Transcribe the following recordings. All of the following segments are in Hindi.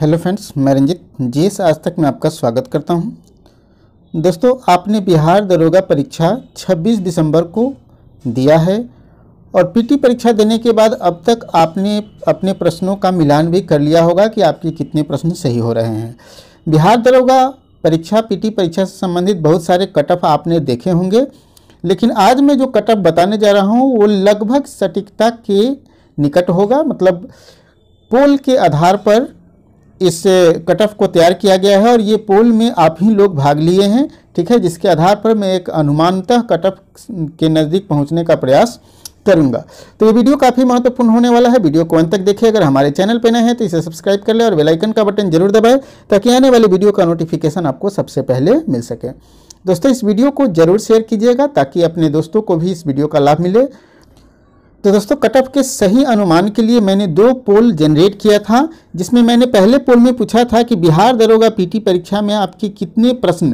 हेलो फ्रेंड्स मैं रंजित जी एस आज तक मैं आपका स्वागत करता हूं दोस्तों आपने बिहार दरोगा परीक्षा 26 दिसंबर को दिया है और पीटी परीक्षा देने के बाद अब तक आपने अपने प्रश्नों का मिलान भी कर लिया होगा कि आपके कितने प्रश्न सही हो रहे हैं बिहार दरोगा परीक्षा पीटी परीक्षा से संबंधित बहुत सारे कट ऑफ आपने देखे होंगे लेकिन आज मैं जो कट ऑफ बताने जा रहा हूँ वो लगभग सटीकता के निकट होगा मतलब पोल के आधार पर इस कट ऑफ को तैयार किया गया है और ये पोल में आप ही लोग भाग लिए हैं ठीक है जिसके आधार पर मैं एक अनुमानतः कट ऑफ के नज़दीक पहुंचने का प्रयास करूंगा तो ये वीडियो काफ़ी महत्वपूर्ण होने वाला है वीडियो को अंत तक देखें अगर हमारे चैनल पर नए हैं तो इसे सब्सक्राइब कर लें और बेलाइकन का बटन जरूर दबाएँ ताकि आने वाली वीडियो का नोटिफिकेशन आपको सबसे पहले मिल सके दोस्तों इस वीडियो को जरूर शेयर कीजिएगा ताकि अपने दोस्तों को भी इस वीडियो का लाभ मिले तो दोस्तों ऑफ के सही अनुमान के लिए मैंने दो पोल जनरेट किया था जिसमें मैंने पहले पोल में पूछा था कि बिहार दरोगा पीटी परीक्षा में आपके कितने प्रश्न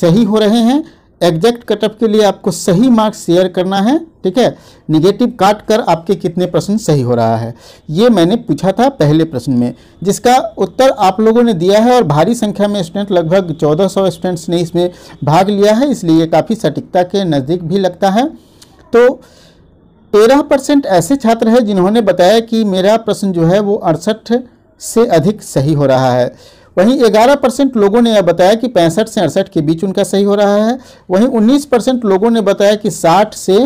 सही हो रहे हैं एग्जैक्ट कटअप के लिए आपको सही मार्क्स शेयर करना है ठीक है निगेटिव काट कर आपके कितने प्रश्न सही हो रहा है ये मैंने पूछा था पहले प्रश्न में जिसका उत्तर आप लोगों ने दिया है और भारी संख्या में स्टूडेंट लगभग 1400 स्टूडेंट्स ने इसमें भाग लिया है इसलिए ये काफ़ी सटीकता के नज़दीक भी लगता है तो तेरह परसेंट ऐसे छात्र हैं जिन्होंने बताया कि मेरा प्रश्न जो है वो अड़सठ से अधिक सही हो रहा है वहीं 11 परसेंट लोगों ने यह बताया कि पैंसठ से अड़सठ के बीच उनका सही हो रहा है वहीं 19 परसेंट लोगों ने बताया कि 60 से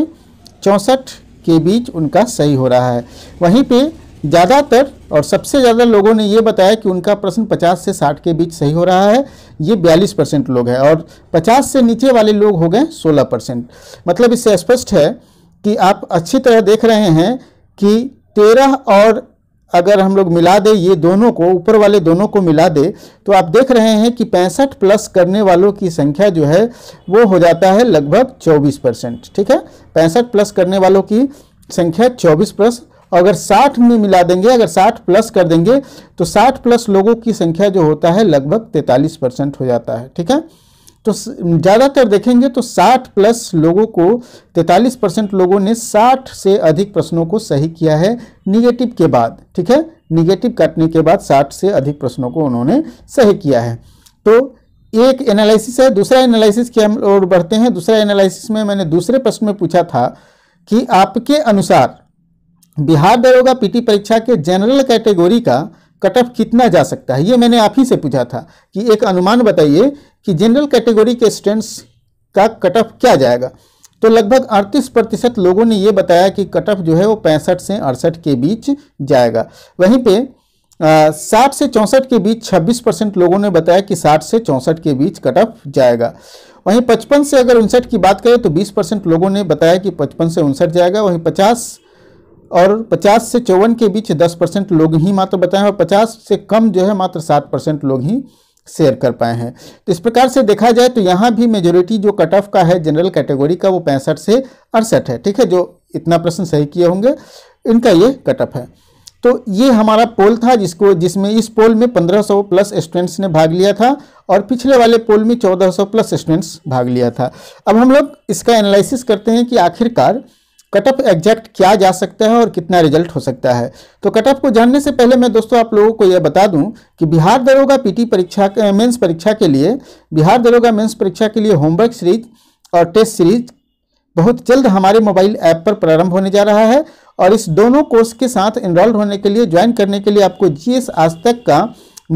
चौंसठ के बीच उनका सही हो रहा है वहीं पे ज़्यादातर और सबसे ज़्यादा लोगों ने ये बताया कि उनका प्रश्न 50 से 60 के बीच सही हो रहा है ये 42 परसेंट लोग हैं और 50 से नीचे वाले लोग हो गए 16 परसेंट मतलब इससे स्पष्ट है कि आप अच्छी तरह देख रहे हैं कि तेरह और अगर हम लोग मिला दें ये दोनों को ऊपर वाले दोनों को मिला दें तो आप देख रहे हैं कि पैंसठ प्लस करने वालों की संख्या जो है वो हो जाता है लगभग चौबीस परसेंट ठीक है पैंसठ प्लस करने वालों की संख्या चौबीस प्लस अगर 60 में मिला देंगे अगर 60 प्लस कर देंगे तो 60 प्लस लोगों की संख्या जो होता है लगभग तैंतालीस परसेंट हो जाता है ठीक है तो ज़्यादातर देखेंगे तो 60 प्लस लोगों को 43 परसेंट लोगों ने 60 से अधिक प्रश्नों को सही किया है निगेटिव के बाद ठीक है निगेटिव काटने के बाद 60 से अधिक प्रश्नों को उन्होंने सही किया है तो एक एनालिसिस है दूसरा एनालिसिस के हम और बढ़ते हैं दूसरा एनालिसिस में मैंने दूसरे प्रश्न में पूछा था कि आपके अनुसार बिहार दरोगा पीटी परीक्षा के जनरल कैटेगोरी का कट ऑफ कितना जा सकता है ये मैंने आप ही से पूछा था कि एक अनुमान बताइए कि जनरल कैटेगरी के स्टूडेंट्स का कट ऑफ क्या जाएगा तो लगभग 38 प्रतिशत लोगों ने ये बताया कि कट ऑफ जो है वो पैंसठ से अड़सठ के बीच जाएगा वहीं पे साठ से चौंसठ के बीच 26 परसेंट लोगों ने बताया कि साठ से चौंसठ के बीच कट ऑफ जाएगा वहीं पचपन से अगर उनसठ की बात करें तो बीस परसेंट लोगों ने बताया कि पचपन से उनसठ जाएगा वहीं पचास और 50 से चौवन के बीच 10 परसेंट लोग ही मात्र बताएं और 50 से कम जो है मात्र 7 परसेंट लोग ही शेयर कर पाए हैं तो इस प्रकार से देखा जाए तो यहाँ भी मेजोरिटी जो कट ऑफ का है जनरल कैटेगरी का वो पैंसठ से अड़सठ है ठीक है जो इतना प्रश्न सही किए होंगे इनका ये कट ऑफ है तो ये हमारा पोल था जिसको जिसमें इस पोल में 1500 प्लस स्टूडेंट्स ने भाग लिया था और पिछले वाले पोल में 1400 प्लस स्टूडेंट्स भाग लिया था अब हम लोग इसका एनालिसिस करते हैं कि आखिरकार कटअप एग्जैक्ट क्या जा सकता है और कितना रिजल्ट हो सकता है तो कटअप को जानने से पहले मैं दोस्तों आप लोगों को यह बता दूं कि बिहार दरोगा पीटी परीक्षा मेंस परीक्षा के लिए बिहार दरोगा मेंस परीक्षा के लिए होमवर्क सीरीज और टेस्ट सीरीज बहुत जल्द हमारे मोबाइल ऐप पर प्रारंभ होने जा रहा है और इस दोनों कोर्स के साथ इनरोल्ड होने के लिए ज्वाइन करने के लिए आपको जी आज तक का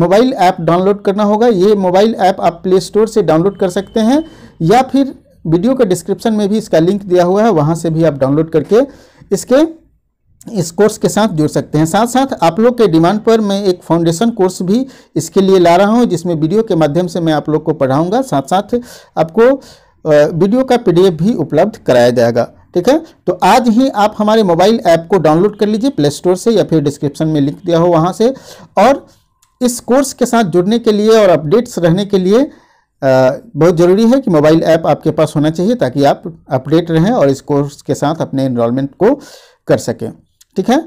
मोबाइल ऐप डाउनलोड करना होगा ये मोबाइल ऐप आप प्ले स्टोर से डाउनलोड कर सकते हैं या फिर वीडियो के डिस्क्रिप्शन में भी इसका लिंक दिया हुआ है वहाँ से भी आप डाउनलोड करके इसके इस कोर्स के साथ जुड़ सकते हैं साथ साथ आप लोग के डिमांड पर मैं एक फाउंडेशन कोर्स भी इसके लिए ला रहा हूँ जिसमें वीडियो के माध्यम से मैं आप लोग को पढ़ाऊँगा साथ साथ आपको वीडियो का पी भी उपलब्ध कराया जाएगा ठीक है तो आज ही आप हमारे मोबाइल ऐप को डाउनलोड कर लीजिए प्ले स्टोर से या फिर डिस्क्रिप्शन में लिंक दिया हो वहाँ से और इस कोर्स के साथ जुड़ने के लिए और अपडेट्स रहने के लिए बहुत ज़रूरी है कि मोबाइल ऐप आपके पास होना चाहिए ताकि आप अपडेट रहें और इस कोर्स के साथ अपने इनरोलमेंट को कर सकें ठीक है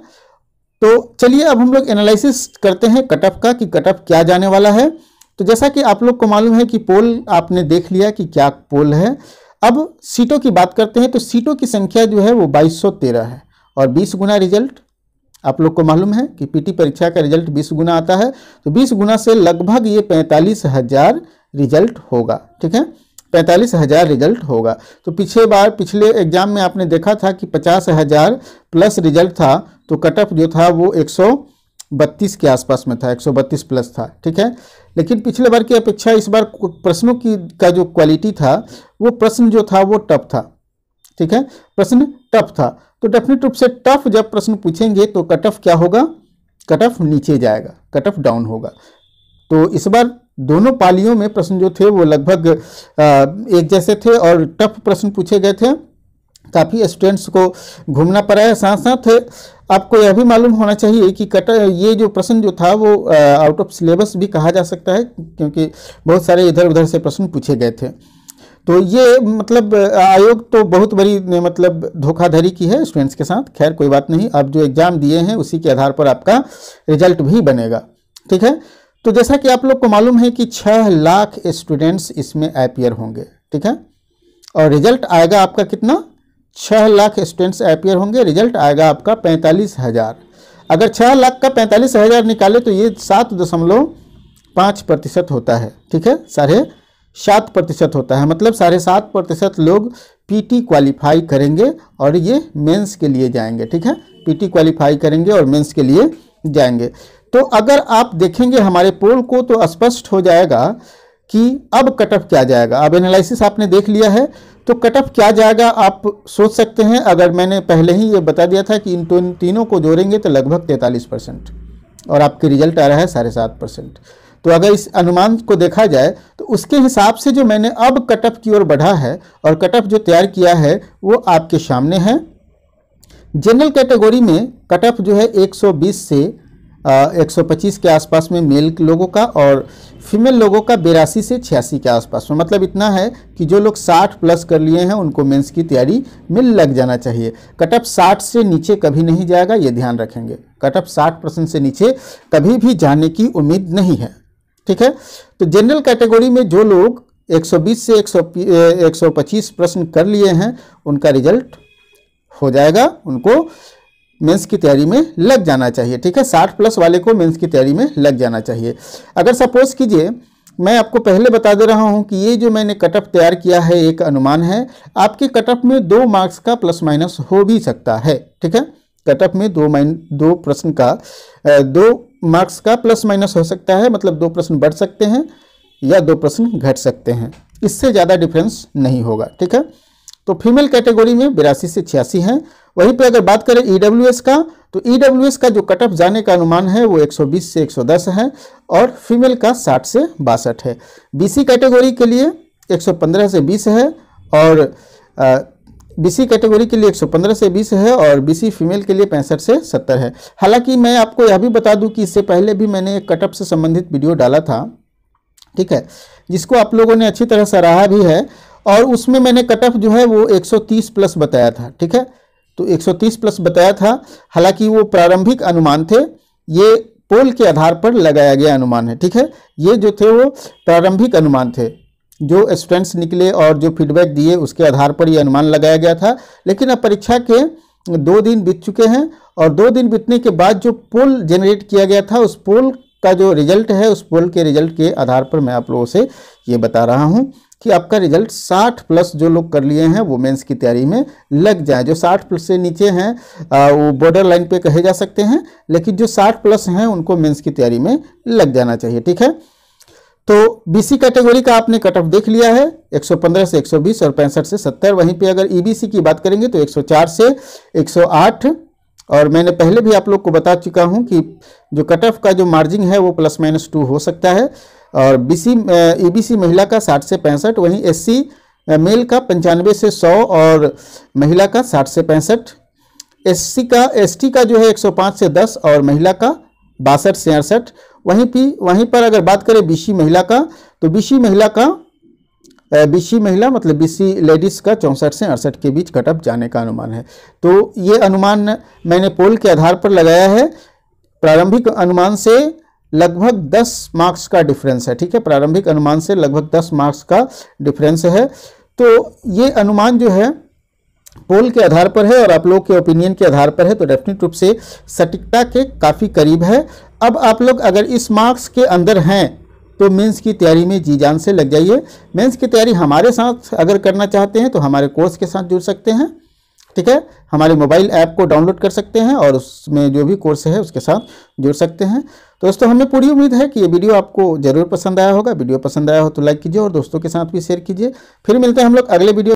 तो चलिए अब हम लोग एनालिसिस करते हैं कट ऑफ का कि कट ऑफ क्या जाने वाला है तो जैसा कि आप लोग को मालूम है कि पोल आपने देख लिया कि क्या पोल है अब सीटों की बात करते हैं तो सीटों की संख्या जो है वो 2213 है और 20 गुना रिजल्ट आप लोग को मालूम है कि पीटी परीक्षा का रिजल्ट 20 गुना आता है तो 20 गुना से लगभग ये पैंतालीस हजार रिजल्ट होगा ठीक है पैंतालीस हज़ार रिजल्ट होगा तो पिछले बार पिछले एग्जाम में आपने देखा था कि पचास हज़ार प्लस रिजल्ट था तो कट ऑफ जो था वो एक सौ बत्तीस के आसपास में था बत्तीस प्लस था ठीक है लेकिन पिछले बार की अपेक्षा इस बार प्रश्नों की का जो क्वालिटी था वो प्रश्न जो था वो टफ था ठीक है प्रश्न टफ था तो डेफिनेट रूप से टफ जब प्रश्न पूछेंगे तो कट ऑफ क्या होगा कट ऑफ नीचे जाएगा कट ऑफ डाउन होगा तो इस बार दोनों पालियों में प्रश्न जो थे वो लगभग एक जैसे थे और टफ प्रश्न पूछे गए थे काफ़ी स्टूडेंट्स को घूमना पड़ा है साथ साथ आपको यह भी मालूम होना चाहिए कि कट ये जो प्रश्न जो था वो आउट ऑफ सिलेबस भी कहा जा सकता है क्योंकि बहुत सारे इधर उधर से प्रश्न पूछे गए थे तो ये मतलब आयोग तो बहुत बड़ी मतलब धोखाधड़ी की है स्टूडेंट्स के साथ खैर कोई बात नहीं आप जो एग्ज़ाम दिए हैं उसी के आधार पर आपका रिजल्ट भी बनेगा ठीक है तो जैसा कि आप लोग को मालूम है कि छः लाख स्टूडेंट्स इसमें एपियर होंगे ठीक है और रिजल्ट आएगा आपका कितना छः लाख स्टूडेंट्स एपियर होंगे रिजल्ट आएगा आपका पैंतालीस हज़ार अगर छः लाख का पैंतालीस हज़ार निकाले तो ये सात दशमलव पाँच प्रतिशत होता है ठीक है साढ़े सात प्रतिशत होता है मतलब साढ़े सात प्रतिशत लोग पीटी क्वालिफाई करेंगे और ये मेंस के लिए जाएंगे ठीक है पीटी क्वालिफाई करेंगे और मेंस के लिए जाएंगे तो अगर आप देखेंगे हमारे पोल को तो स्पष्ट हो जाएगा कि अब कट ऑफ क्या जाएगा अब एनालिसिस आपने देख लिया है तो कट ऑफ क्या जाएगा आप सोच सकते हैं अगर मैंने पहले ही ये बता दिया था कि इन तीनों को जोड़ेंगे तो लगभग तैंतालीस परसेंट और आपके रिजल्ट आ रहा है साढ़े सात परसेंट तो अगर इस अनुमान को देखा जाए तो उसके हिसाब से जो मैंने अब कट ऑफ की ओर बढ़ा है और कट ऑफ जो तैयार किया है वो आपके सामने है जनरल कैटेगरी में कट ऑफ जो है एक से 125 के आसपास में मेल लोगों का और फीमेल लोगों का बेरासी से छियासी के आसपास में मतलब इतना है कि जो लोग 60 प्लस कर लिए हैं उनको मेंस की तैयारी में लग जाना चाहिए कटअप 60 से नीचे कभी नहीं जाएगा ये ध्यान रखेंगे कटअप 60 परसेंट से नीचे कभी भी जाने की उम्मीद नहीं है ठीक है तो जनरल कैटेगरी में जो लोग एक से एक 125 प्रश्न कर लिए हैं उनका रिजल्ट हो जाएगा उनको मेंस की तैयारी में लग जाना चाहिए ठीक है साठ प्लस वाले को मेंस की तैयारी में लग जाना चाहिए अगर सपोज कीजिए मैं आपको पहले बता दे रहा हूं कि ये जो मैंने कटअप तैयार किया है एक अनुमान है आपके कटअप में दो मार्क्स का प्लस माइनस हो भी सकता है ठीक है कटअप में दो माइन दो प्रश्न का दो मार्क्स का प्लस माइनस हो सकता है मतलब दो प्रश्न बढ़ सकते हैं या दो प्रश्न घट सकते हैं इससे ज़्यादा डिफरेंस नहीं होगा ठीक है तो फीमेल कैटेगरी में बिरासी से छियासी हैं वहीं पे अगर बात करें ई e का तो ई e का जो कटअप जाने का अनुमान है वो 120 से 110 है और फीमेल का 60 से बासठ है बीसी कैटेगरी के लिए 115 से 20 है और बीसी कैटेगरी के लिए 115 से 20 है और बीसी फीमेल के लिए पैंसठ से 70 है हालांकि मैं आपको यह भी बता दूं कि इससे पहले भी मैंने एक कटअप से संबंधित वीडियो डाला था ठीक है जिसको आप लोगों ने अच्छी तरह सराहा भी है और उसमें मैंने कटअप जो है वो एक प्लस बताया था ठीक है तो 130 प्लस बताया था हालांकि वो प्रारंभिक अनुमान थे ये पोल के आधार पर लगाया गया अनुमान है ठीक है ये जो थे वो प्रारंभिक अनुमान थे जो स्टूडेंट्स निकले और जो फीडबैक दिए उसके आधार पर ये अनुमान लगाया गया था लेकिन अब परीक्षा के दो दिन बीत चुके हैं और दो दिन बीतने के बाद जो पोल जनरेट किया गया था उस पोल का जो रिजल्ट है उस पोल के रिजल्ट के आधार पर मैं आप लोगों से ये बता रहा हूँ कि आपका रिजल्ट 60 प्लस जो लोग कर लिए हैं वो की तैयारी में लग जाए जो 60 प्लस से नीचे हैं वो बॉर्डर लाइन पे कहे जा सकते हैं लेकिन जो 60 प्लस हैं उनको मेंस की तैयारी में लग जाना चाहिए ठीक है तो बीसी कैटेगरी का आपने कट ऑफ देख लिया है 115 से 120 और पैंसठ से 70 वहीं पे अगर ईबीसी e की बात करेंगे तो 104 से 108 और मैंने पहले भी आप लोग को बता चुका हूं कि जो कट ऑफ का जो मार्जिन है वो प्लस माइनस टू हो सकता है और बीसी सी महिला का साठ से पैंसठ वहीं एससी मेल का पंचानवे से सौ और महिला का साठ से पैंसठ एससी का एसटी का जो है 105 से 10 और महिला का बासठ से अड़सठ वहीं पी वहीं पर अगर बात करें बीसी महिला का तो बीसी महिला का बीसी महिला मतलब बीसी लेडीज़ का चौंसठ से अड़सठ के बीच कटअप जाने का अनुमान है तो ये अनुमान मैंने पोल के आधार पर लगाया है प्रारंभिक अनुमान से लगभग 10 मार्क्स का डिफरेंस है ठीक है प्रारंभिक अनुमान से लगभग 10 मार्क्स का डिफरेंस है तो ये अनुमान जो है पोल के आधार पर है और आप लोग के ओपिनियन के आधार पर है तो डेफिनेट रूप से सटीकता के काफ़ी करीब है अब आप लोग अगर इस मार्क्स के अंदर हैं तो मेंस की तैयारी में जी जान से लग जाइए मेंस की तैयारी हमारे साथ अगर करना चाहते हैं तो हमारे कोर्स के साथ जुड़ सकते हैं ठीक है हमारे मोबाइल ऐप को डाउनलोड कर सकते हैं और उसमें जो भी कोर्स है उसके साथ जुड़ सकते हैं तो दोस्तों हमें पूरी उम्मीद है कि ये वीडियो आपको जरूर पसंद आया होगा वीडियो पसंद आया हो तो लाइक कीजिए और दोस्तों के साथ भी शेयर कीजिए फिर मिलते हैं हम लोग अगले वीडियो